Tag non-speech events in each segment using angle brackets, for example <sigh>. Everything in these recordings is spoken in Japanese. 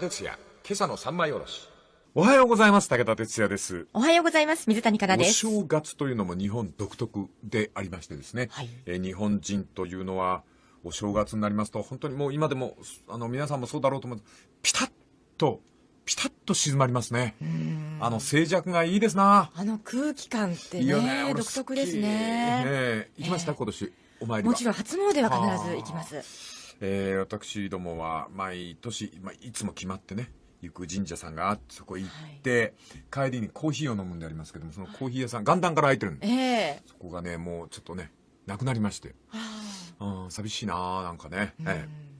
哲也、今朝の三枚おろし。おはようございます。武田哲也です。おはようございます。水谷香奈です。お正月というのも日本独特でありましてですね。はい、え日本人というのは、お正月になりますと、本当にもう今でも、あの、皆さんもそうだろうと思うピタッと、ピタッと静まりますね。あの静寂がいいですな。あの空気感ってね、いいね独特ですね。ね行きました、えー、今年、お参りもちろん初詣は必ず行きます。えー、私どもは毎年、まあ、いつも決まってね、行く神社さんがあってそこ行って、はい、帰りにコーヒーを飲むんでありますけどもそのコーヒー屋さん、元旦から開いてるんで、えー、そこがねもうちょっとねなくなりましてあ寂しいなーなんかね、えー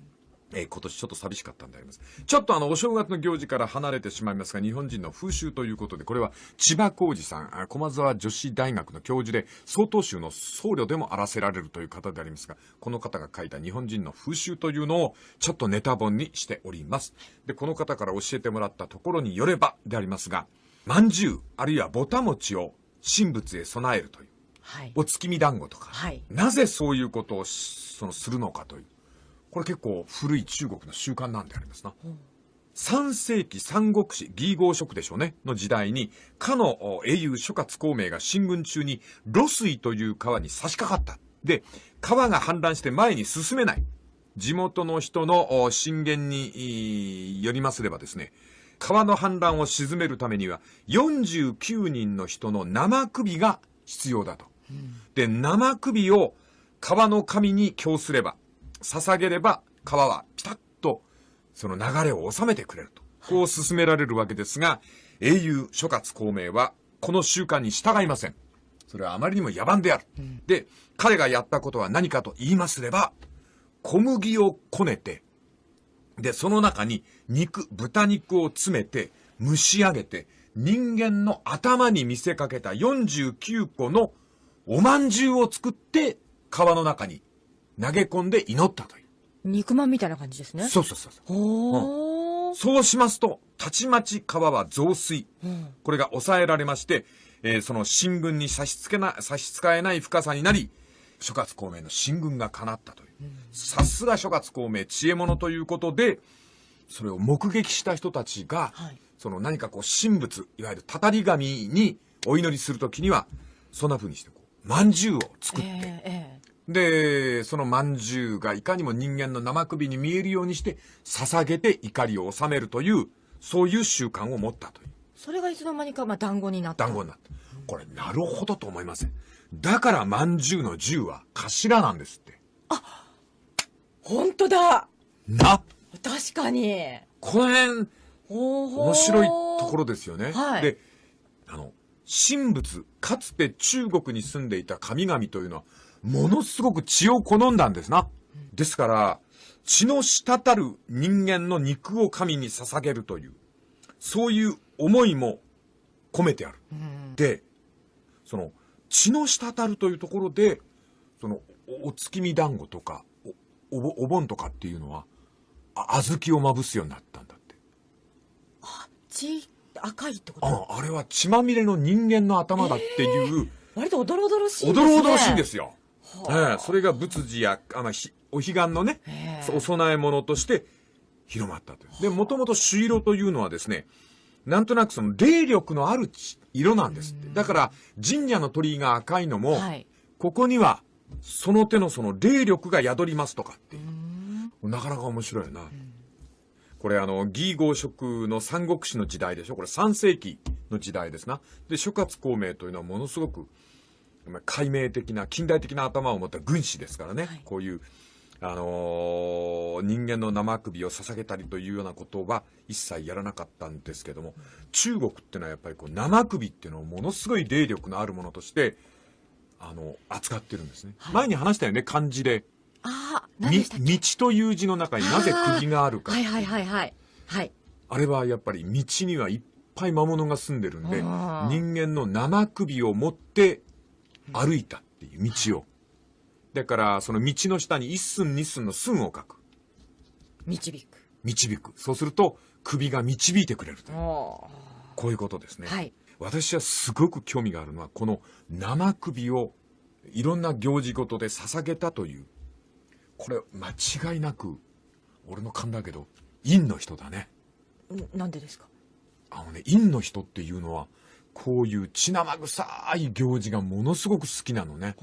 えー、今年ちょっと寂しかったんであります。ちょっとあの、お正月の行事から離れてしまいますが、日本人の風習ということで、これは千葉浩二さん、駒沢女子大学の教授で、曹洞宗の僧侶でもあらせられるという方でありますが、この方が書いた日本人の風習というのを、ちょっとネタ本にしております。で、この方から教えてもらったところによればでありますが、まんじゅう、あるいはぼたもちを神仏へ備えるという、はい、お月見団子とか、はい、なぜそういうことをそのするのかという。これ結構古い中国の習慣なんでありますな。3世紀三国志、義合職でしょうね、の時代に、かの英雄諸葛孔明が進軍中に、露水という川に差し掛かった。で、川が氾濫して前に進めない。地元の人の進言によりますればですね、川の氾濫を鎮めるためには、49人の人の生首が必要だと。で、生首を川の神に供すれば、捧げれば川はピタッとその流れを収めてくれると。こう進められるわけですが、英雄諸葛孔明はこの習慣に従いません。それはあまりにも野蛮である。で、彼がやったことは何かと言いますれば、小麦をこねて、で、その中に肉、豚肉を詰めて、蒸し上げて、人間の頭に見せかけた49個のおまんじゅうを作って、川の中に投げ込んで祈ったという。肉まんみたいな感じですね。そうそうそうう。ほうん、そうしますと、たちまち川は増水。うん、これが抑えられまして、えー、その進軍に差し付けな、差し支えない深さになり、諸葛孔明の進軍が叶ったという。さすが諸葛孔明、知恵者ということで、それを目撃した人たちが、はい、その何かこう神仏、いわゆるたたり神にお祈りするときには、そんなふうにしてこう、まんじゅうを作って、えーえーで、その饅頭がいかにも人間の生首に見えるようにして、捧げて怒りを収めるという、そういう習慣を持ったという。それがいつの間にか、まあ、団子になった。団子になった。これ、なるほどと思いません。だから饅頭の銃は頭なんですって。あ、本当だな確かに。この辺、面白いところですよね。はい、で、あの、神仏、かつて中国に住んでいた神々というのは、ものすごく血を好んだんですな。ですから、血の滴る人間の肉を神に捧げるという、そういう思いも込めてある。で、その、血の滴るというところで、その、お月見団子とかお、お盆とかっていうのは、小豆をまぶすようになったんだって。あ、血、赤いってことああれは血まみれの人間の頭だっていう。えー、割とおどろおどろしい、ね、おどろおどろしいんですよ。はあ、それが仏事やあのお彼岸のねお供え物として広まったという。でもともと朱色というのはですねなんとなくその霊力のある色なんですってだから神社の鳥居が赤いのも、はい、ここにはその手のその霊力が宿りますとかっていうなかなか面白いな。これあの、義合職の三国志の時代でしょこれ3世紀の時代ですな。で、諸葛孔明というのはものすごく解明的な近代的な頭を持った軍師ですからね、はい、こういう、あのー、人間の生首を捧げたりというようなことは一切やらなかったんですけども、中国っていうのはやっぱりこう生首っていうのをものすごい霊力のあるものとしてあの扱ってるんですね、はい、前に話したよね漢字であ道という字の中になぜ首があるかはいはいはいはいあれはやっぱり道にはいっぱい魔物が住んでるんで人間の生首を持って歩いたっていう道を。だから、その道の下に一寸二寸の寸を書く。導く。導く。そうすると、首が導いてくれるという。こういうことですね。はい。私はすごく興味があるのは、この生首をいろんな行事ごとで捧げたという。これ、間違いなく、俺の勘だけど、陰の人だね。なんでですかあのね、陰の人っていうのは、こういう血生臭い行事がものすごく好きなのね。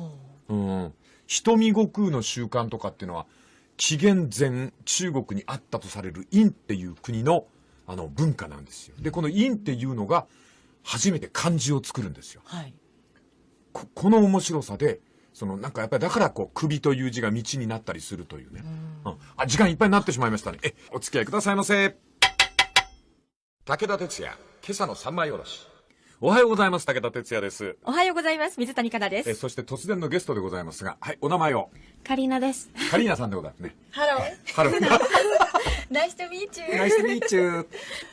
うん。瞳悟空の習慣とかっていうのは、紀元前中国にあったとされる陰っていう国のあの文化なんですよ。で、この陰っていうのが初めて漢字を作るんですよ。はい、ここの面白さで、そのなんかやっぱりだからこう首という字が道になったりするというね。うん、あ、時間いっぱいになってしまいましたね。え、お付き合いくださいませ。武田鉄矢、今朝の三枚おろし。おはようございます。武田哲也です。おはようございます。水谷香奈です。え、そして突然のゲストでございますが、はい、お名前を。カリーナです。カリーナさんでございますね。ハロー。ハロー。ナイスとミーチュー。ナイスとミーチュ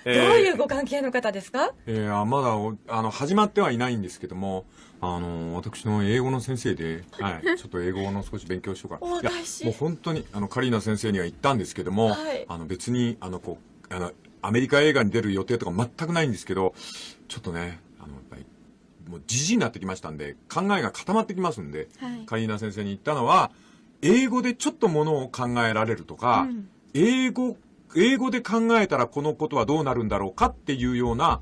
ー。どういうご関係の方ですかえー、まだあの、始まってはいないんですけども、あの、私の英語の先生で、はい、ちょっと英語の少し勉強しようかな。お若いし。もう本当に、あの、カリーナ先生には言ったんですけども、はい、あの、別に、あの、こう、あの、アメリカ映画に出る予定とか全くないんですけど、ちょっとね、あのやっぱりもうじじになってきましたんで考えが固まってきますんで、はい、カリーナ先生に言ったのは英語でちょっとものを考えられるとか、うん、英語英語で考えたらこのことはどうなるんだろうかっていうような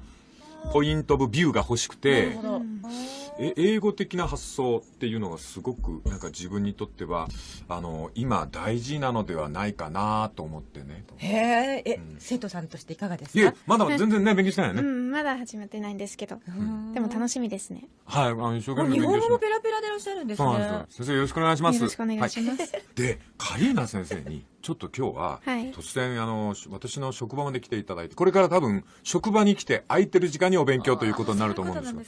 ポイント・オブ・ビューが欲しくて。なるほどえ英語的な発想っていうのがすごくなんか自分にとってはあの今大事なのではないかなと思ってねへえ、うん、生徒さんとしていかがですかいやまだ全然ね勉強してないよね、うん、まだ始まってないんですけど、でも楽しみですねはいあの一生懸命日本語もペラペラでいらっしゃるんですね先生よろしくお願いしますよろしくお願いします、はい、でカリーナ先生にちょっと今日は、突然、あの、私の職場まで来ていただいて、これから多分、職場に来て空いてる時間にお勉強ということになると思うんですよ。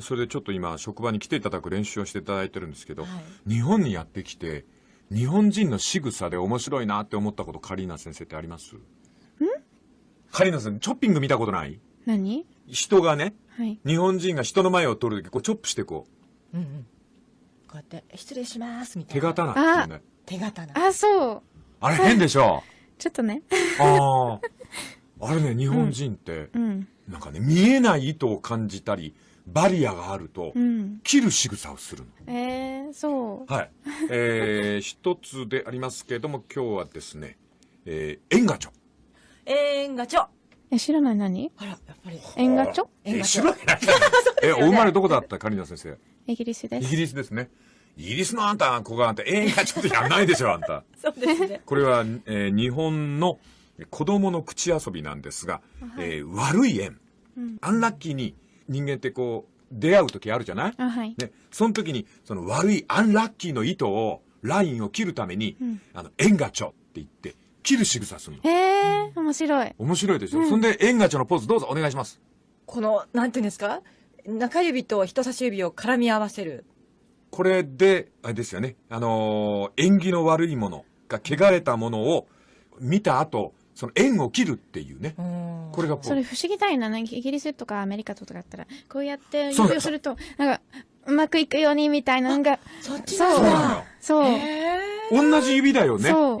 そ、ね,、れでちょっと今、今職場に来ていただく練習をしていただいてるんですけど、はい、日本にやってきて日本人の仕草で面白いなって思ったことカリーナ先生ってありますんカリーナさんチョッピング見たことない何人がね、はい、日本人が人の前を取る時こうチョップしてこう、うんうん、こうやって「失礼します」みたいな手刀っね手刀あそうあれ変でしょちょっとねあああれね日本人って、うん、なんかね見えない意図を感じたりバリアがあると、うん、切る仕草をするの。えー、そう。はい。えー、一つでありますけれども、今日はですね、えー、縁ガチ縁ガチえ、知らない何あら、やっぱり。縁ガチえ、知らない <laughs> え、お生まれどこだったカリナ先生。イギリスです。イギリスですね。イギリスのあんた、ここがあんた、縁ガチョってやんないでしょ、あんた。<laughs> そうですね。これは、えー、日本の子供の口遊びなんですが、はい、えー、悪い縁。うん、アンラッキーに人間ってこう、出会う時あるじゃない、はい、で、その時に、その悪いアンラッキーの糸を、ラインを切るために、うん、あの、縁がちょ」って言って、切る仕草するの。へえ、面白い。面白いでしょ。うん、そんで、縁がちょのポーズどうぞお願いします。この、なんていうんですか中指と人差し指を絡み合わせる。これで、あれですよね。あのー、縁起の悪いものが、汚れたものを見た後、その縁を切るっていうね。うこれがそれ不思議だいな。イギリスとかアメリカとかだったら、こうやって指をすると、なんか、うまくいくようにみたいなのが。そっちそう。そう。同じ指だよね。そう。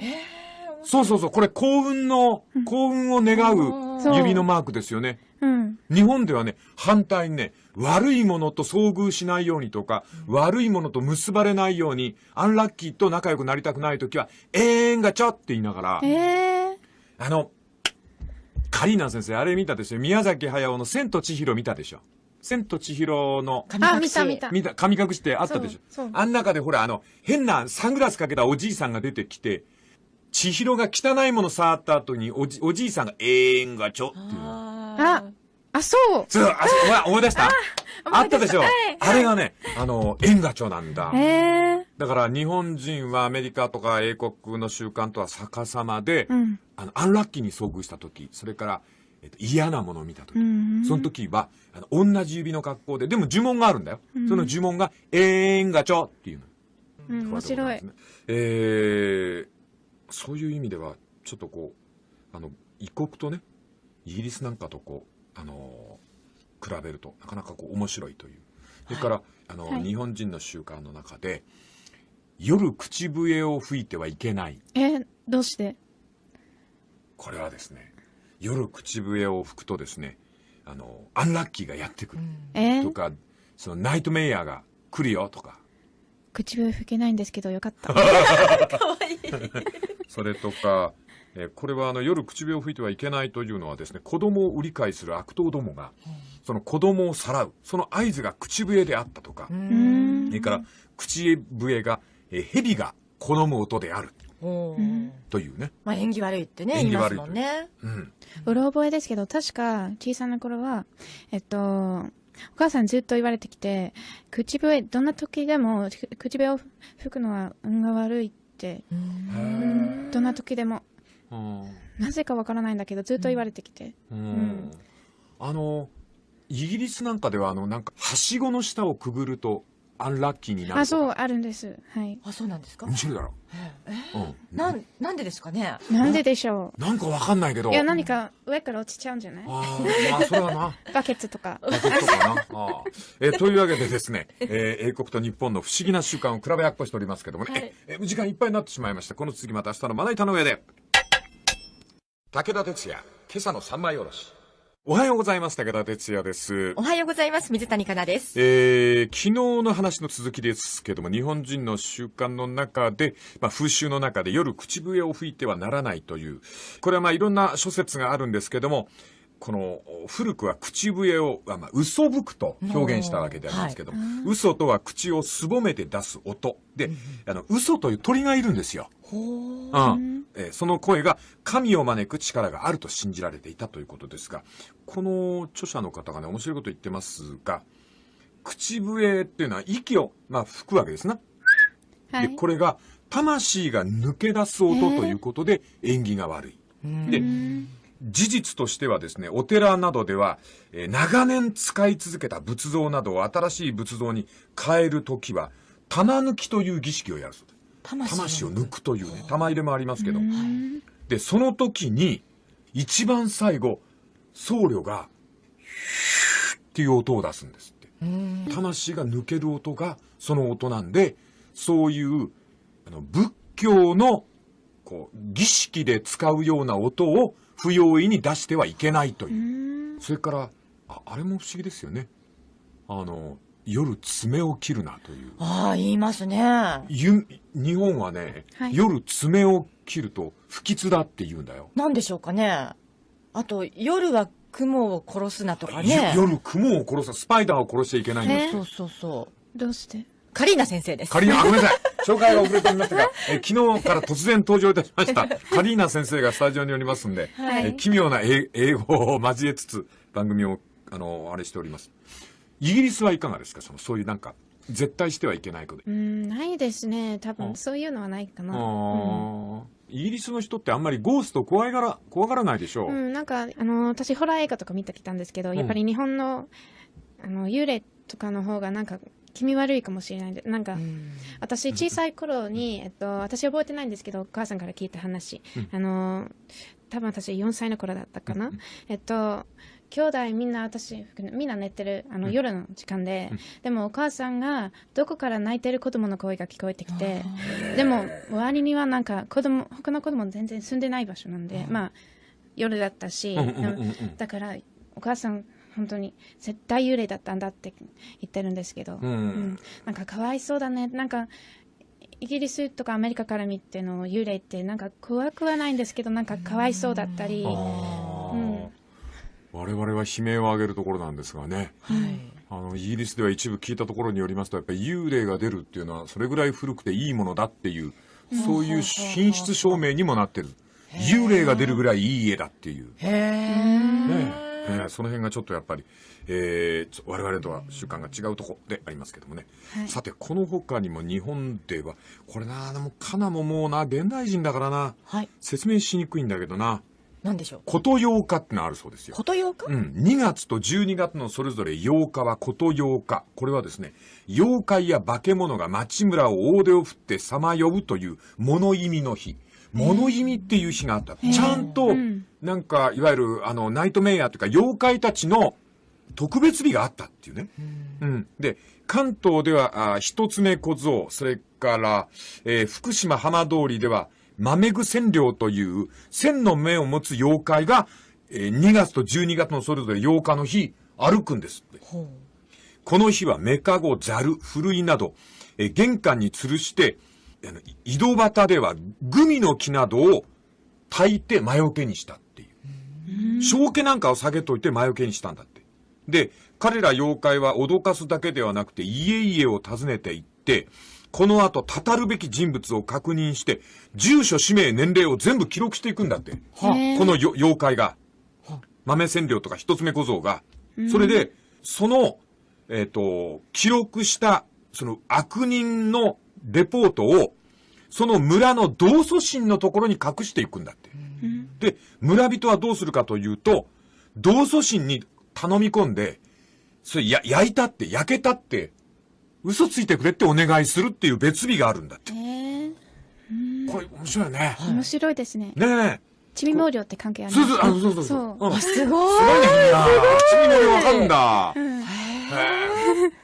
そうそうそう。これ幸運の、幸運を願う指のマークですよね。うん、日本ではね、反対にね、悪いものと遭遇しないようにとか、悪いものと結ばれないように、アンラッキーと仲良くなりたくないときは、永遠がちゃって言いながら、えーあの、カリーナ先生、あれ見たでしょ宮崎駿の千と千尋見たでしょ千と千尋の。あ、見た見た。見た、神隠しってあったでしょあん中でほら、あの、変なサングラスかけたおじいさんが出てきて、千尋が汚いもの触った後におじ、おじいさんが、えーんがちょっていう。あ、あ、そう。そう、あ、思い出したあったでしょ、はい、あれがね、あの、縁がちょなんだ。だから日本人はアメリカとか英国の習慣とは逆さまで、うん、あの、アンラッキーに遭遇した時、それから、えっと、嫌なものを見た時、うん、その時は、あの、同じ指の格好で、でも呪文があるんだよ。うん、その呪文が、縁がちょっていうの。うん、面白い。えー、そういう意味では、ちょっとこう、あの、異国とね、イギリスなんかとこう、あの比べるとなかなかこう面白いという。それから、はい、あの、はい、日本人の習慣の中で夜口笛を吹いてはいけない。えー、どうしてこれはですね夜口笛を吹くとですねあのアンラッキーがやってくる、うん、とか、えー、そのナイトメイヤーが来るよとか口笛吹けないんですけどよかった <laughs> かわいいそれとかえこれはあの夜口笛を吹いてはいけないというのはですね子供を売り買いする悪党どもがその子供をさらうその合図が口笛であったとかそれから口笛が、え蛇が好む音であるというね、まあ、縁起悪いってね縁起悪いもんねう、うん、うろ覚えですけど確か小さな頃はえっとお母さんずっと言われてきて口笛どんな時でも口笛を吹くのは運が悪いってどんな時でもなぜかわからないんだけどずっと言われてきて、あのイギリスなんかではあのなんかはしごの下をくぐるとアンラッキーになるあそうあるんですはいあそうなんですか面白いだろ、えうん、なんなんでですかねなんででしょうなんかわかんないけどいや何か上から落ちちゃうんじゃないああそれはな <laughs> バケツとかバケツとかなあえというわけでですね、え英国と日本の不思議な習慣を比べやっこしておりますけどもね、え時間いっぱいになってしまいましたこの続きまた明日のまな板の上で武田哲也、今朝の三枚おろし。おはようございます。武田哲也です。おはようございます。水谷香奈です。えー、昨日の話の続きですけども、日本人の習慣の中で、まあ、風習の中で夜口笛を吹いてはならないという、これはまあいろんな諸説があるんですけども、この古くは口笛を、まあ、嘘吹くと表現したわけでありますけど、はい、嘘とは口をすぼめて出す音で、あの嘘という鳥がいるんですよ。うんえー、その声が神を招く力があると信じられていたということですがこの著者の方がね面白いこと言ってますが口笛っていうのは息を、まあ、吹くわけですな、はい、でこれが魂が抜け出す音ということで縁起が悪い。で事実としてはですね、お寺などでは、え長年使い続けた仏像などを新しい仏像に変えるときは、玉抜きという儀式をやるそうです。魂を抜くというね、玉入れもありますけど。で、その時に、一番最後、僧侶が、ヒューっていう音を出すんですって。魂が抜ける音がその音なんで、そういうあの仏教のこう儀式で使うような音を不用意に出してはいけないというそれからああれも不思議ですよねあの夜爪を切るなというああ言いますね日本はね、はい、夜爪を切ると不吉だって言うんだよなんでしょうかねあと夜は雲を殺すなとかね夜雲を殺すスパイダーを殺しちゃいけないんですそうそうそうどうしてカリーナ先生ですカリーナごめんなさい紹介が遅れておりましたが、え昨日から突然登場いたしました、<laughs> カリーナ先生がスタジオにおりますんで、はい、え奇妙な英語を交えつつ、番組を、あの、あれしております。イギリスはいかがですかその、そういうなんか、絶対してはいけないことうんないですね多分そういうのはないかな、あイギリスの人ってあんまりゴースト怖いがら怖がらないでしょう、うん、なんかあの私ホラー映画とか見てきたんですけど、やっぱり日本のあの幽霊とかの方がなんか気味悪いかもしれないなんか、私小さい頃に、えっと、私覚えてないんですけどお母さんから聞いた話、うん、あの多分私4歳の頃だったかな、うん、えっと兄弟みんな私みんな寝てるあの、うん、夜の時間で、うん、でもお母さんがどこから泣いてる子供の声が聞こえてきてでも周りにはなんか子供他の子供全然住んでない場所なんで、まあ夜だったし、だからお母さん本当に絶対幽霊だったんだって言ってるんですけど、うん、うん、なんかかわいそうだねなんかイギリスとかアメリカから見ての幽霊ってなんか怖くはないんですけどなんかかわいそうだったり、うん、我々は悲鳴を上げるところなんですがね、はい、あのイギリスでは一部聞いたところによりますとやっぱり幽霊が出るっていうのはそれぐらい古くていいものだっていうそういう品質証明にもなってる幽霊が出るぐらいいい家だっていう。へーねはい、その辺がちょっとやっぱり、えー、我々とは習慣が違うところでありますけどもね、はい、さてこの他にも日本ではこれなでもかなももうな現代人だからな、はい、説明しにくいんだけどな何でしょうこと8日ってのあるそうですよ。こと8日うん。2月と12月のそれぞれ8日はこと8日。これはですね、妖怪や化け物が町村を大手を振ってさまようという物意味の日。物意味っていう日があった。ちゃんと、なんか、いわゆる、あの、ナイトメイヤーというか、妖怪たちの特別日があったっていうね。うん。で、関東では、あ一つ目小僧、それから、えー、福島浜通りでは、豆具千両という、千の目を持つ妖怪が、えー、2月と12月のそれぞれ8日の日、歩くんですって。この日は、メカゴ、ザル、ふるいなど、えー、玄関に吊るして、井戸端ではグミの木などを炊いて魔除けにしたっていう。う正気なんかを下げといて魔除けにしたんだって。で、彼ら妖怪は脅かすだけではなくて家々を訪ねていって、この後、たたるべき人物を確認して、住所、氏名、年齢を全部記録していくんだって。はあ、この妖怪が。豆千両とか一つ目小僧が。それで、その、えっ、ー、と、記録した、その悪人のレポートを、その村の道祖神のところに隠していくんだって。で、村人はどうするかというと、道祖神に頼み込んで、それや、焼いたって、焼けたって、嘘ついてくれってお願いするっていう別日があるんだって。えこれ面白いね。面白いですね。ねえ。ちび毛量って関係あるそうそう、そうそうすごい。すごいね、君は。ちび毛量わかるんだ。うん、へえ。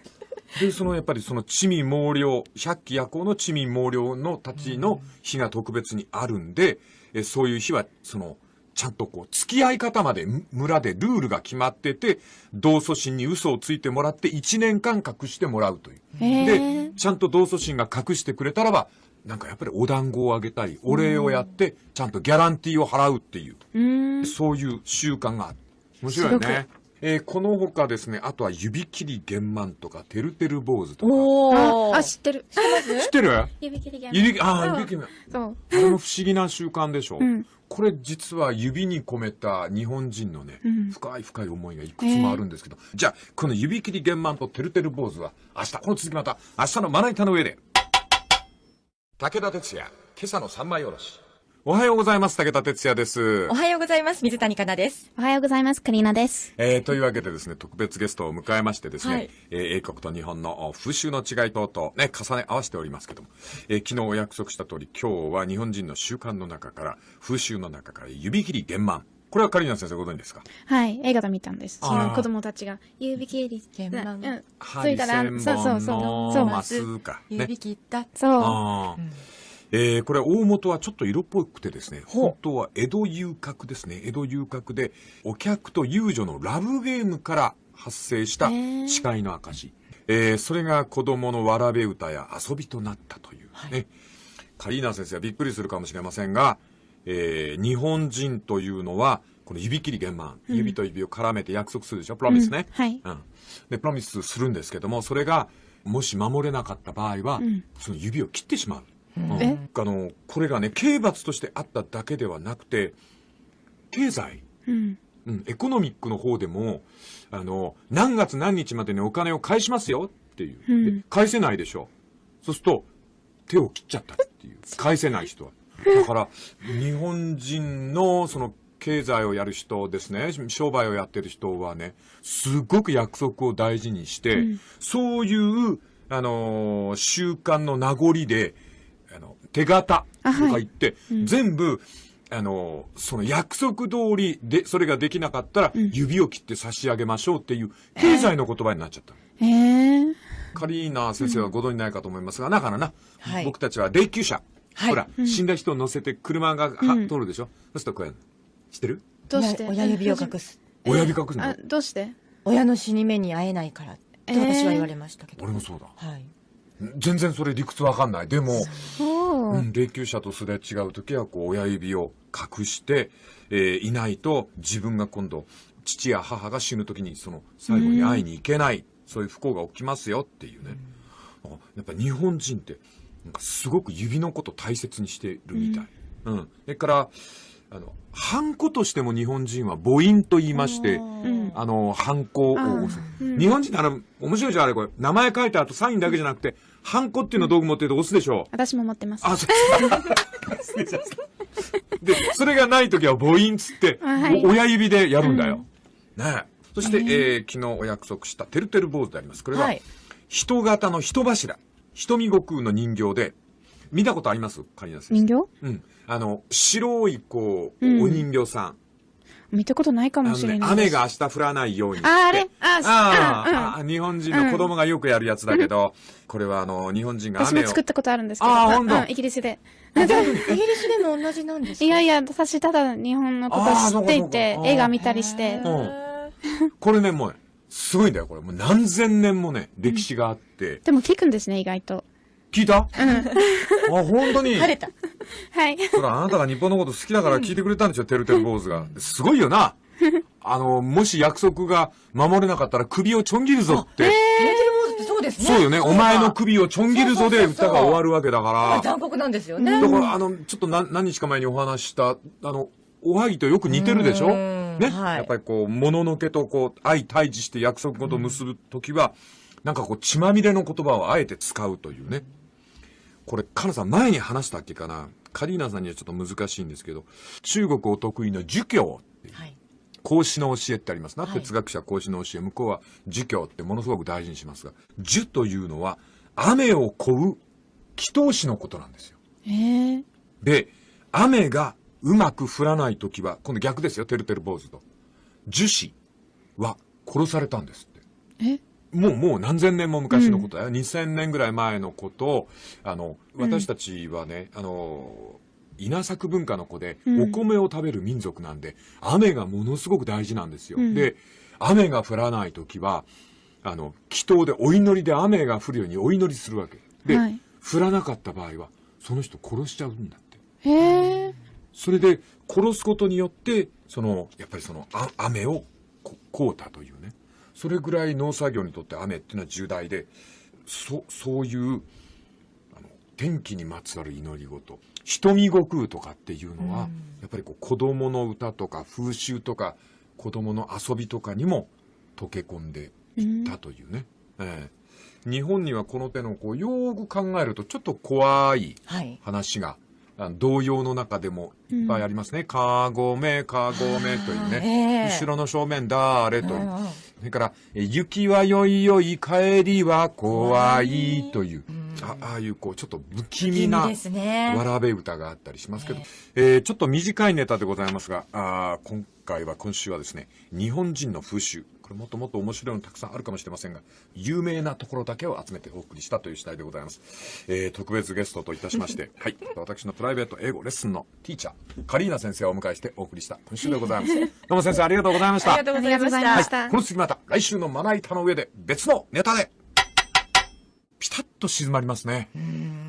で、そのやっぱりその地味毛量、百鬼夜行の地味毛量のたちの日が特別にあるんで、えそういう日は、その、ちゃんとこう、付き合い方まで村でルールが決まってて、同祖神に嘘をついてもらって1年間隠してもらうという。で、ちゃんと同祖神が隠してくれたらば、なんかやっぱりお団子をあげたり、お礼をやって、ちゃんとギャランティーを払うっていう、そういう習慣があて面白いね。えー、このほかですね、あとは指切り玄満とか、てるてる坊主とか。おあ、知ってる。知って <laughs> る指切り玄満。指、あ、指切りそう。これも不思議な習慣でしょう。うんこれ実は指に込めた日本人のね、うん、深い深い思いがいくつもあるんですけど、えー、じゃあこの指切り玄満とてるてる坊主は明日この続きまた明日のまな板の上で武田鉄矢今朝の三枚おろしおはようございます。武田哲也です。おはようございます。水谷香奈です。おはようございます。カリナです。えー、というわけでですね、特別ゲストを迎えましてですね、はい、えー、英国と日本の風習の違い等々、ね、重ね合わせておりますけども、えー、昨日お約束した通り、今日は日本人の習慣の中から、風習の中から、指切り玄満。これはカリナ先生ご存知ですかはい、映画で見たんです。その子供たちが、指切り、鍵満。うん。そいら、そうそうそう。そう、まっすか。指切った。そう。えー、これ大元はちょっと色っぽくてですね、本当は江戸遊郭ですね。江戸遊郭で、お客と遊女のラブゲームから発生した誓いの証。えー、それが子供のわらべ歌や遊びとなったというね。はい、カリーナ先生はびっくりするかもしれませんが、えー、日本人というのは、この指切り玄満、指と指を絡めて約束するでしょ、うん、プロミスね。うん、はい、うん。で、プロミスするんですけども、それが、もし守れなかった場合は、うん、その指を切ってしまう。あのこれがね刑罰としてあっただけではなくて経済、うんうん、エコノミックの方でもあの何月何日までにお金を返しますよっていう、うん、返せないでしょそうすると手を切っちゃったっていう返せない人はだから日本人のその経済をやる人ですね商売をやってる人はねすごく約束を大事にして、うん、そういうあのー、習慣の名残で手形とか言って、はいうん、全部、あの、その約束通りで、それができなかったら、指を切って差し上げましょうっていう、経済の言葉になっちゃった。えー、カリーナ先生はご存じないかと思いますが、だからな、はい、僕たちは霊柩車。はい、ほら、うん、死んだ人を乗せて車が、通るでしょそうするとこうやる知ってるどうして親指を隠す。親指隠すのどうして親の死に目に会えないからって私は言われましたけど。えー、俺もそうだ。はい。全然それ理屈わかんない。でも、うん、霊柩車とすれ違う時は、こう、親指を隠して、えー、いないと、自分が今度、父や母が死ぬ時に、その、最後に会いに行けない、うん、そういう不幸が起きますよっていうね。うん、やっぱ日本人って、なんかすごく指のこと大切にしてるみたい。うん。それから、あの、ハンコとしても日本人は母音と言いまして、あの、ハンコを押す。日本人ってあの、面白いじゃん、あれこれ。名前書いた後サインだけじゃなくて、ハンコっていうの道具持ってると押すでしょう。私も持ってます。あ、そうです。で、それがない時は母音つって、はい、親指でやるんだよ。うん、ねそして、えー、昨日お約束したてるてる坊主であります。これは、はい、人型の人柱、瞳悟空の人形で、見たことありますカリナ先生。人形うん。あの、白い、こう、うんお人形さん。見たことないかもしれない雨が明日降らないようにああれあああ、日本人の子供がよくやるやつだけど、これはあの、日本人が私雨も作ったことあるんですけど。あーほんとうんイギリスで。<laughs> イギリスでも同じなんですかいやいや、私ただ日本のこと知っていて映画見たりして。うんこれね、もう、すごいんだよ、これ。もう何千年もね、歴史があって。でも聞くんですね、意外と。聞いたあ、本当に。晴れた。はい。ほら、あなたが日本のこと好きだから聞いてくれたんでしょ、てるてる坊主が。すごいよな。あの、もし約束が守れなかったら首をちょん切るぞって。てるてる坊主ってそうですね。そうよね。お前の首をちょん切るぞで歌が終わるわけだから。残酷なんですよね。だから、あの、ちょっと何何日か前にお話した、あの、おはぎとよく似てるでしょね、やっぱりこう、もののけとこう、相対峙して約束事と結ぶときは、なんかこう、血まみれの言葉をあえて使うというね。これ、カナさん前に話したっけかなカリーナさんにはちょっと難しいんですけど、中国お得意の儒教っていう。はい孔子の教えってありますな、哲学者孔子の教え向こうは儒教ってものすごく大事にしますが儒というのは雨を乞う祈祷師のことなんですよ。えで雨がうまく降らない時は今度逆ですよてるてる坊主と。樹脂は殺されたんですって。えもう、もう何千年も昔のことだよ。うん、2000年ぐらい前のことあの、私たちはね、うん、あの、稲作文化の子で、お米を食べる民族なんで、雨がものすごく大事なんですよ。うん、で、雨が降らない時は、あの、祈祷でお祈りで雨が降るようにお祈りするわけ。で、はい、降らなかった場合は、その人殺しちゃうんだって。へそれで、殺すことによって、その、やっぱりその、あ雨をこうたというね。それぐらい農作業にとって雨っていうのは重大でそそういうあの天気にまつわる祈り事「瞳悟空」とかっていうのは、うん、やっぱりこう子どもの歌とか風習とか子どもの遊びとかにも溶け込んでいったというね。うん、えー、日本にはこの手のこうよく考えるとちょっと怖い話が、はい童謡の中でもいっぱいありますね。うん、かごめ、かごめというね、後ろの正面だーれと。それから、行はよいよい、帰りは怖いという、あああいうこう、ちょっと不気味な、わらべ歌があったりしますけど、ねえー、ちょっと短いネタでございますが、あ今回は、今週はですね、日本人の風習、これもっともっと面白いのたくさんあるかもしれませんが、有名なところだけを集めてお送りしたという次第でございます。えー、特別ゲストといたしまして、<laughs> はい、私のプライベート英語レッスンのティーチャー、カリーナ先生をお迎えしてお送りした今週でございます。<laughs> どうも先生ありがとうございました。ありがとうございました。はい、この次また来週のまな板の上で別のネタで。ピタッと静まりますね。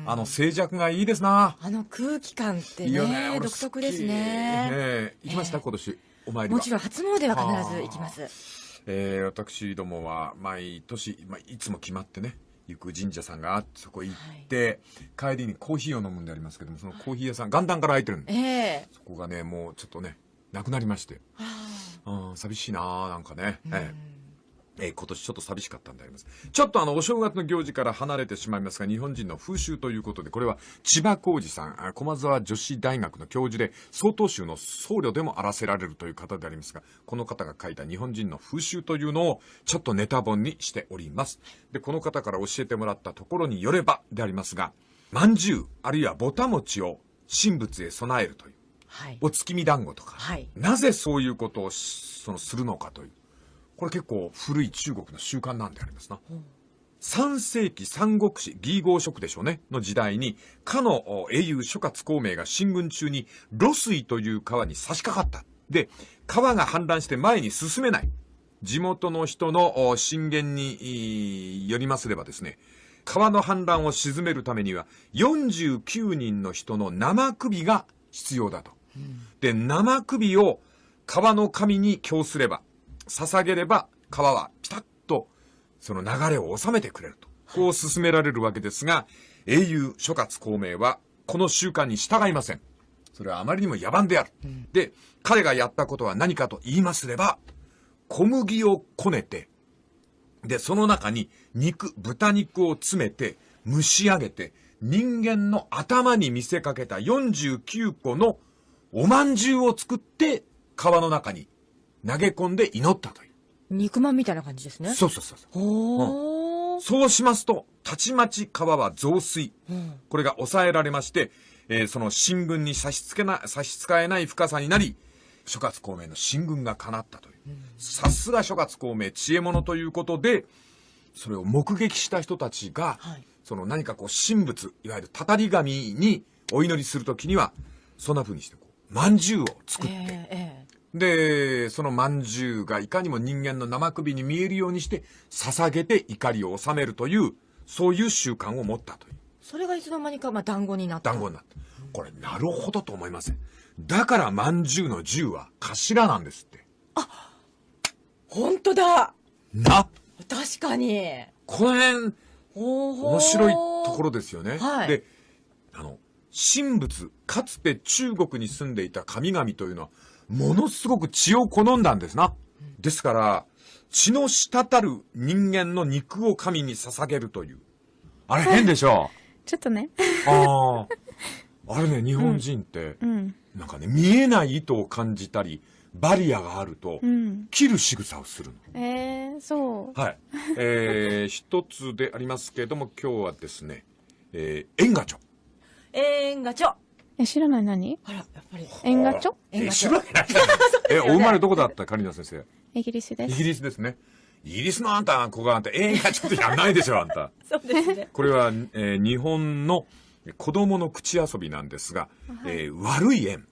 あの静寂がいいですな。あの空気感ってね、いいね独特ですね。ね行きました、えー、今年。お参りもちろん初詣は必ず行きます。えー、私どもは毎年、まあ、いつも決まってね行く神社さんがあってそこ行って、はい、帰りにコーヒーを飲むんでありますけどもそのコーヒー屋さん、元旦から開いてるんで、えー、そこがねもうちょっとねなくなりましてああ寂しいなーなんかね、ええーえ今年ちょっと寂しかったんであります。ちょっとあの、お正月の行事から離れてしまいますが、日本人の風習ということで、これは千葉浩二さん、駒沢女子大学の教授で、曹洞宗の僧侶でもあらせられるという方でありますが、この方が書いた日本人の風習というのを、ちょっとネタ本にしております。で、この方から教えてもらったところによればでありますが、まんじゅう、あるいはぼた餅を神仏へ備えるという。はい、お月見団子とか、はい、なぜそういうことをそのするのかというこれ結構古い中国の習慣なんでありますな。3世紀三国志、義合職でしょうね、の時代に、かの英雄諸葛孔明が進軍中に、露水という川に差し掛かった。で、川が氾濫して前に進めない。地元の人の進言によりますればですね、川の氾濫を鎮めるためには、49人の人の生首が必要だと。で、生首を川の神に供すれば、捧げれば川はピタッとその流れを収めてくれると。こう進められるわけですが、英雄諸葛孔明はこの習慣に従いません。それはあまりにも野蛮である。うん、で、彼がやったことは何かと言いますれば、小麦をこねて、で、その中に肉、豚肉を詰めて、蒸し上げて、人間の頭に見せかけた49個のおまんじゅうを作って、川の中に投げ込んで祈ったという。肉まんみたいな感じですね。そうそうそうそう。うん、そうしますと、たちまち川は増水。うん、これが抑えられまして、えー、その進軍に差し付けな、差し支えない深さになり、諸葛孔明の進軍が叶ったという。さすが諸葛孔明、知恵者ということで、それを目撃した人たちが、はい、その何かこう神仏、いわゆるたたり神にお祈りするときには、そんなふうにしてこう、まんじゅうを作って、えーえで、その饅頭がいかにも人間の生首に見えるようにして、捧げて怒りを収めるという、そういう習慣を持ったという。それがいつの間にか、まあ、団子になった。団子になった。これ、なるほどと思いません。だから饅頭の銃は頭なんですって。あ、本当だ。な。確かに。この辺、面白いところですよね。はい、で、あの、神仏、かつて中国に住んでいた神々というのは、ものすごく血を好んだんですな。ですから、血の滴る人間の肉を神に捧げるという。あれ変でしょちょっとね。ああ。あれね、日本人って、うん、なんかね、見えない意図を感じたり、バリアがあると、うん、切る仕草をするの。ええー、そう。はい。えー、一つでありますけれども、今日はですね、えー、縁ガチョ。縁ガチョ。え、知らない何あら。ぱり縁ガチョ縁ガチョえ <laughs> お生まれどこだったカリナ先生イギリスですイギリスですねイギリスのあんたここがあんた縁ガちょっとやんないでしょあんた <laughs> そうですねこれは、えー、日本の子供の口遊びなんですが、はえー、悪い縁、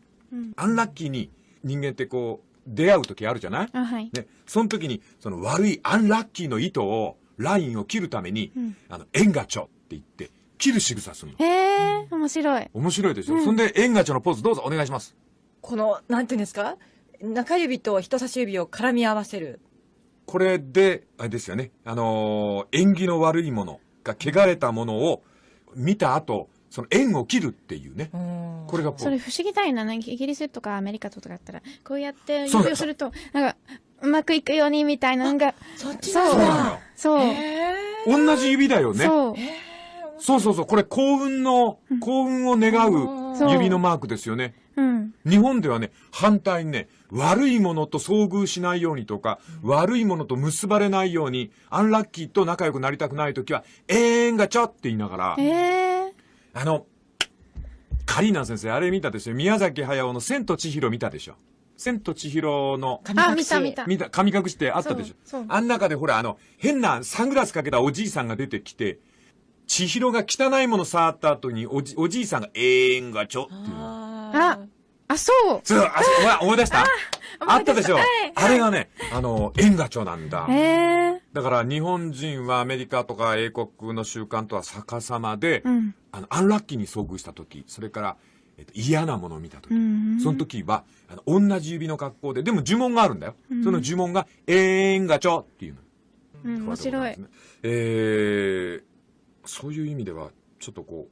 アンラッキーに人間ってこう出会う時あるじゃない、はい、ね、その時にその悪いアンラッキーの糸をラインを切るために、うん、あの縁がちょって言って切る仕草するの。へえ、面白い。面白いでしょ。うん、そんで、ンガチャのポーズどうぞお願いします。この、なんていうんですか中指と人差し指を絡み合わせる。これで、あれですよね。あのー、縁起の悪いものが、汚れたものを見た後、その縁を切るっていうね。これがポそれ不思議たいな。イギリスとかアメリカとかだったら、こうやって指をすると、なんか、うまくいくようにみたいなのが。そっちそう。そう。同じ指だよね。そう。そうそうそう、これ幸運の、幸運を願う指のマークですよね。うん、日本ではね、反対にね、悪いものと遭遇しないようにとか、悪いものと結ばれないように、アンラッキーと仲良くなりたくない時は、えーんがちゃって言いながら、えー、あの、カリーナ先生、あれ見たでしょ宮崎駿の千と千尋見たでしょ千と千尋の神隠し。見た見た。神隠しってあったでしょあん中でほら、あの、変なサングラスかけたおじいさんが出てきて、千尋が汚いもの触った後におじ、おじいさんがええんがちょっていうの。あ、あ、そうそう、あ、思い出したあったでしょ、はい、あれがね、あの、んがちょなんだ。へだから日本人はアメリカとか英国の習慣とは逆さまで、うん、あの、アンラッキーに遭遇した時、それから、えっと、嫌なものを見た時、うん、その時は、あの、同じ指の格好で、でも呪文があるんだよ。うん、その呪文が、えんがちょっていうの。うん、面白い。えー、そういう意味では、ちょっとこ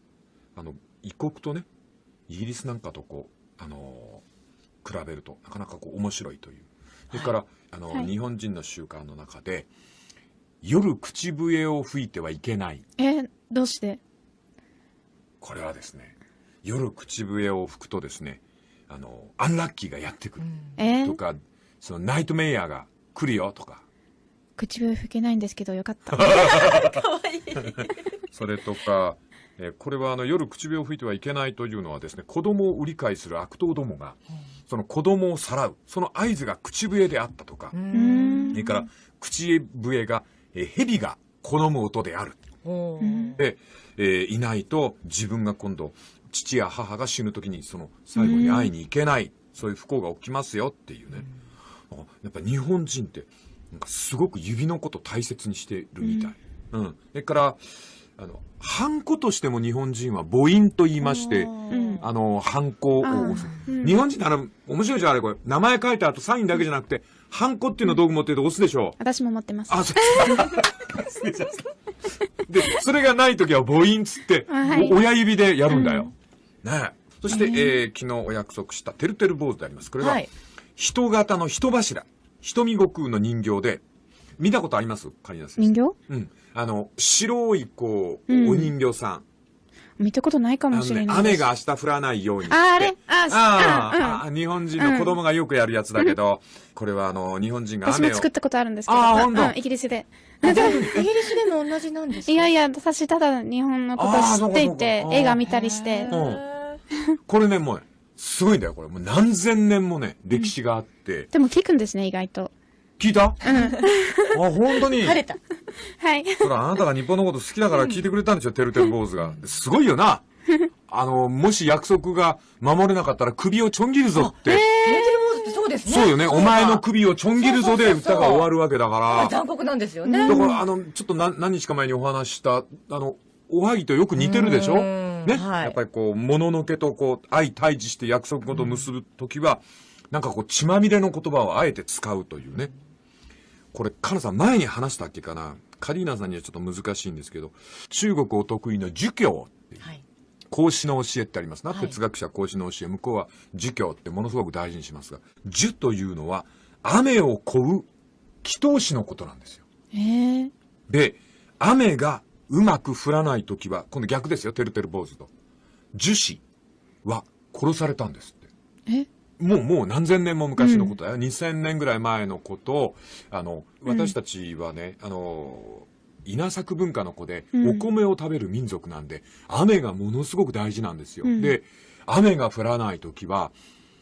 う、あの、異国とね、イギリスなんかとこう、あのー、比べると、なかなかこう、面白いという。それから、はい、あの、はい、日本人の習慣の中で、夜口笛を吹いてはいけない。えー、どうしてこれはですね、夜口笛を吹くとですね、あの、アンラッキーがやってくる。うん、とか、えー、その、ナイトメイヤーが来るよとか。口笛吹けないんですけど、よかった。<laughs> <laughs> <laughs> かわいい。それとか、えこれはあの夜口笛を吹いてはいけないというのはですね子供を売り買いする悪党どもがその子供をさらうその合図が口笛であったとかそれから口笛が、え蛇が好む音であるで、えー、いないと自分が今度父や母が死ぬ時にその最後に会いに行けないそういう不幸が起きますよっていうねやっぱ日本人ってなんかすごく指のこと大切にしてるみたい。うん、それからあの、ハンコとしても日本人は母音と言いまして、あの、ハンコを、日本人ってあの、面白いじゃん、あれこれ。名前書いた後サインだけじゃなくて、ハンコっていうの道具持ってると押すでしょう。私も持ってます。あ、そう <laughs> で、それがない時は母音つって、はい、親指でやるんだよ。うん、ねそして、えー、えー、昨日お約束したてるてる坊主であります。これは、はい、人型の人柱。瞳悟空の人形で、見たことありますカリナ人形うん。あの、白い、こう、うんお人形さん。見たことないかもしれない。あのね雨が。明日降らないようにして。ああれああああ、あ日本人の子供がよくやるやつだけど、これはあの、日本人が私雨も作ったことあるんですけど。あーほんとうんイギリスで。<laughs> イギリスでも同じなんですかいやいや、私ただ日本のこと知っていて映画見たりして。うんこれね、もう、すごいんだよ、これ。もう何千年もね、歴史があって。でも聞くんですね、意外と。聞いた、うん、あ、本当に。晴れた。はい。それあなたが日本のこと好きだから聞いてくれたんでしょ、てるてる坊主が。すごいよな。あの、もし約束が守れなかったら首をちょん切るぞって。てるてる坊主ってそうですね。そうよね。お前の首をちょん切るぞで歌が終わるわけだから。残酷なんですよね。だから、あの、ちょっと何何日か前にお話した、あの、おはぎとよく似てるでしょね、はい、やっぱりこう、もののけとこう、相対峙して約束ごと結ぶときは、なんかこう、血まみれの言葉をあえて使うというね。これ、カナさん前に話したっけかなカリーナさんにはちょっと難しいんですけど、中国お得意の儒教っていう。はい孔子の教えってありますな、哲学者孔子の教え向こうは儒教ってものすごく大事にしますが儒というのは雨を乞う祈祷師のことなんですよ。えー、で雨がうまく降らない時は今度逆ですよてるてる坊主と。樹脂は殺されたんですって。えもう、もう何千年も昔のことだよ。うん、2000年ぐらい前のこと、あの、私たちはね、うん、あの、稲作文化の子で、お米を食べる民族なんで、うん、雨がものすごく大事なんですよ。うん、で、雨が降らない時は、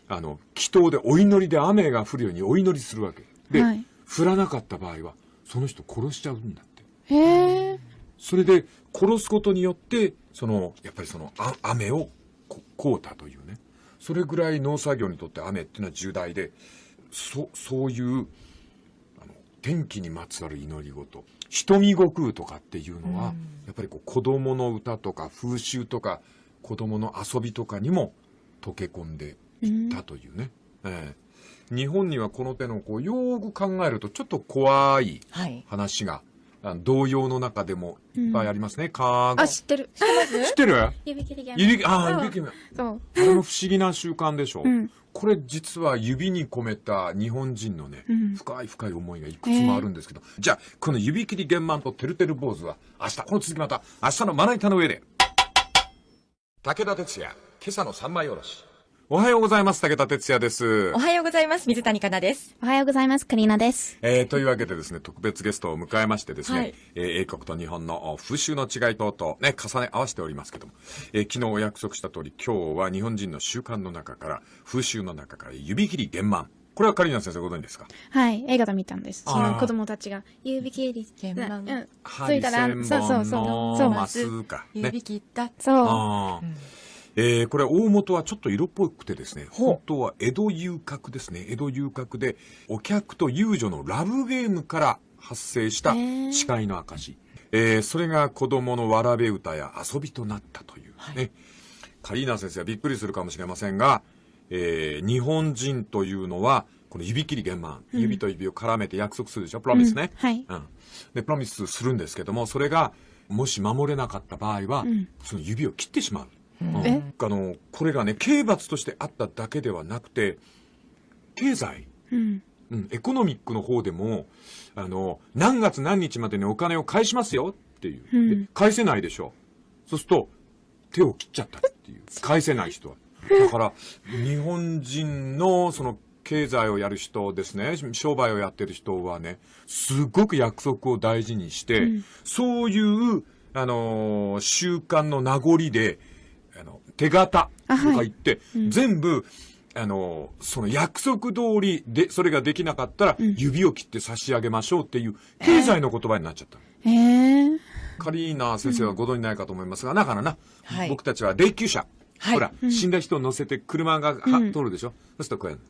あの、祈祷でお祈りで雨が降るようにお祈りするわけ。で、はい、降らなかった場合は、その人殺しちゃうんだって。へえ。それで、殺すことによって、その、やっぱりその、あ雨をこ、こうたというね。それぐらい農作業にとって雨っていうのは重大でそそういうあの天気にまつわる祈り事「瞳悟空」とかっていうのは、うん、やっぱりこう子どもの歌とか風習とか子どもの遊びとかにも溶け込んでいったというね。うん、えー、日本にはこの手のこうよく考えるとちょっと怖い話が、はいあの童謡の中でもいっぱいありますね。か、あ、知ってる。知ってます知ってる指切りゲーム。指、ああ、指切りゲそう。これも不思議な習慣でしょう。うんこれ実は指に込めた日本人のね、うん、深い深い思いがいくつもあるんですけど、えー、じゃあこの指切り玄満とてるてる坊主は明日この続きまた明日のまな板の上で武田鉄矢今朝の三枚おろしおはようございます。武田哲也です。おはようございます。水谷香奈です。おはようございます。カリナです。えー、というわけでですね、特別ゲストを迎えましてですね、はい、えー、英国と日本の風習の違い等々ね、重ね合わせておりますけども、えー、昨日お約束した通り、今日は日本人の習慣の中から、風習の中から指切り玄満。これはカリナ先生ご存知ですかはい、映画で見たんです。その子供たちが、指切り、鍵盤、うん。ついたら、そうそうそう、そう、マスか。指切った。そう。えー、これ大元はちょっと色っぽくてですね、本当は江戸遊郭ですね。江戸遊郭で、お客と遊女のラブゲームから発生した誓いの証。えー、それが子供のわらべ歌や遊びとなったというね。はい、カリーナ先生はびっくりするかもしれませんが、えー、日本人というのは、この指切り玄満、うん、指と指を絡めて約束するでしょ、プロミスね。うん、はい、うん。で、プロミスするんですけども、それが、もし守れなかった場合は、うん、その指を切ってしまう。あのこれがね刑罰としてあっただけではなくて経済、うんうん、エコノミックの方でもあの何月何日までにお金を返しますよっていう、うん、返せないでしょそうすると手を切っちゃったっていう返せない人はだから日本人のその経済をやる人ですね商売をやってる人はねすごく約束を大事にして、うん、そういうあの習慣の名残であの、手形と入って、はいうん、全部、あの、その約束通りで、それができなかったら、指を切って差し上げましょうっていう、経済の言葉になっちゃった。えー、カリーナ先生はご存じないかと思いますが、だからな、はい、僕たちは霊柩車。はい、ほら、うん、死んだ人を乗せて車が、通るでしょそうするとこうやる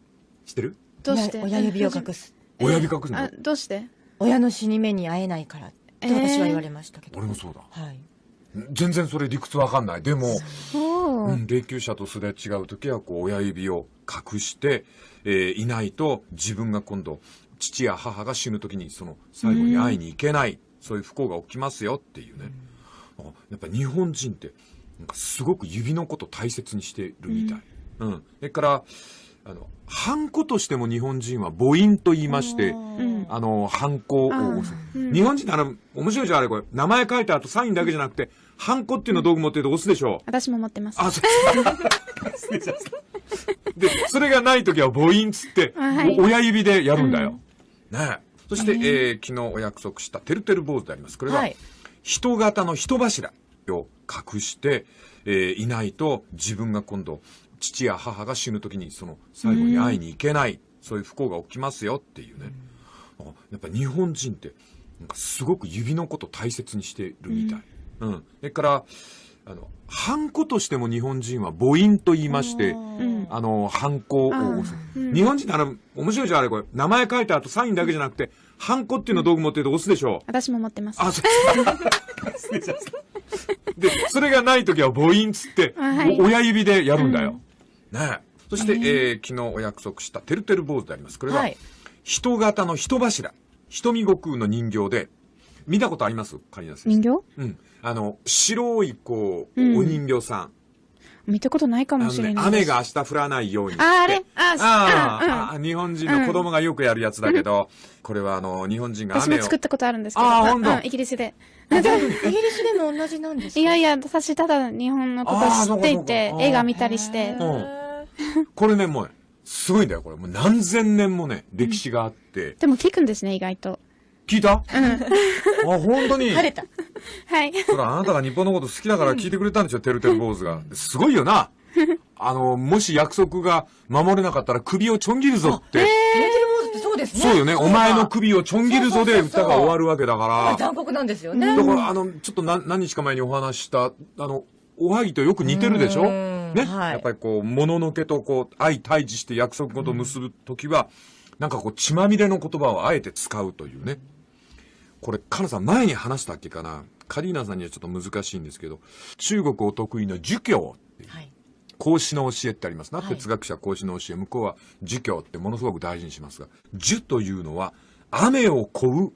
知ってるどうして親指を隠す。親指隠すのどうして親の死に目に会えないからって私は言われましたけど。俺もそうだ。はい。全然それ理屈わかんない。でも、うん、霊柩車とすれ違う時は、こう、親指を隠して、えー、いないと、自分が今度、父や母が死ぬ時に、その、最後に会いに行けない、そういう不幸が起きますよっていうね。やっぱ日本人って、なんかすごく指のこと大切にしてるみたい。うん。それから、あの、ハンコとしても日本人は母音と言いまして、あの、ハンコを、日本人ってあの、面白いじゃん、あれこれ。名前書いた後サインだけじゃなくて、ハンコっていうの道具持ってると押すでしょう。私も持ってます。あ、そうで、それがない時は母音つって、はい、親指でやるんだよ。うん、ねそして、えー、えー、昨日お約束したてるてる坊主であります。これは、はい、人型の人柱を隠して、えー、いないと自分が今度父や母が死ぬ時にその最後に会いに行けない、うん、そういう不幸が起きますよっていうね、うん、やっぱ日本人ってなんかすごく指のこと大切にしてるみたい。うん、うん、それからあの、ハンコとしても日本人は母音と言いまして、あの、ハンコを、日本人ってあの、面白いじゃん、あれこれ。名前書いた後サインだけじゃなくて、ハンコっていうの道具持ってると押すでしょう。私も持ってます。あ、そう <laughs> で、それがない時は母音つって、はい、親指でやるんだよ。ねそして、えー、昨日お約束したてるてる坊主であります。これは、はい、人型の人柱、瞳悟空の人形で、見たことありますカリナ先人形うん。あの、白い、こう、うんお人形さん。見たことないかもしれない。雨が。明日降らないようにて。ああれああああ、あ日本人の子供がよくやるやつだけど、これはあの、日本人が私雨も作ったことあるんですけど。あーんうんイギリスで。<laughs> イギリスでも同じなんですかいやいや、私ただ日本のことを知っていて映画見たりしてう。んこれね、もう、すごいんだよ、これ。もう何千年もね、歴史があって。でも聞くんですね、意外と。聞いたうん。あ、本当に。晴れた。はい。ほら、あなたが日本のこと好きだから聞いてくれたんでしょ、てるてる坊主が。すごいよな。あの、もし約束が守れなかったら首をちょん切るぞって。てるてる坊主ってそうですね。そうよね。お前の首をちょん切るぞで歌が終わるわけだから。残酷なんですよね。だから、あの、ちょっと何何日か前にお話した、あの、おはぎとよく似てるでしょね、はい、やっぱりこう、もののけとこう、相対峙して約束事と結ぶときは、うん、なんかこう、血まみれの言葉をあえて使うというね。これ、カナさん前に話したっけかなカリーナさんにはちょっと難しいんですけど、中国お得意の儒教っていう。はい孔子の教えってありますな、哲学者孔子の教え向こうは儒教ってものすごく大事にしますが儒というのは雨を乞う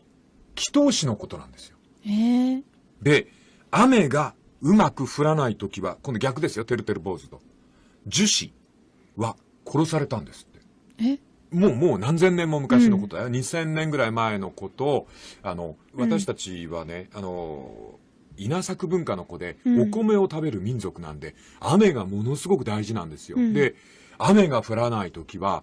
祈祷師のことなんですよ。えー、で雨がうまく振らないときは、今度逆ですよ、てるてる坊主と。樹脂は殺されたんですって。えもう、もう何千年も昔のことだよ。うん、2000年ぐらい前のことを、あの、私たちはね、うん、あの、稲作文化の子で、お米を食べる民族なんで、うん、雨がものすごく大事なんですよ。うん、で、雨が降らない時は、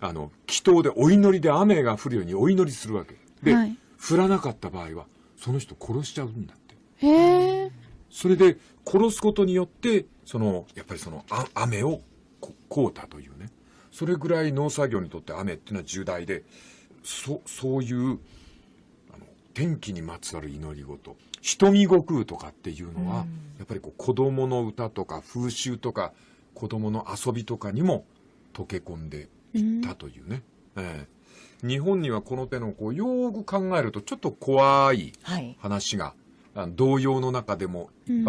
あの、祈祷でお祈りで雨が降るようにお祈りするわけ。で、はい、降らなかった場合は、その人殺しちゃうんだって。へえ。それで殺すことによってそのやっぱりその雨をこうたというねそれぐらい農作業にとって雨っていうのは重大でそそういうあの天気にまつわる祈り事「瞳悟空」とかっていうのは、うん、やっぱりこう子どもの歌とか風習とか子どもの遊びとかにも溶け込んでいったというね。うん、えー、日本にはこの手のこうよく考えるとちょっと怖い話が、はい同様の中でも、うん、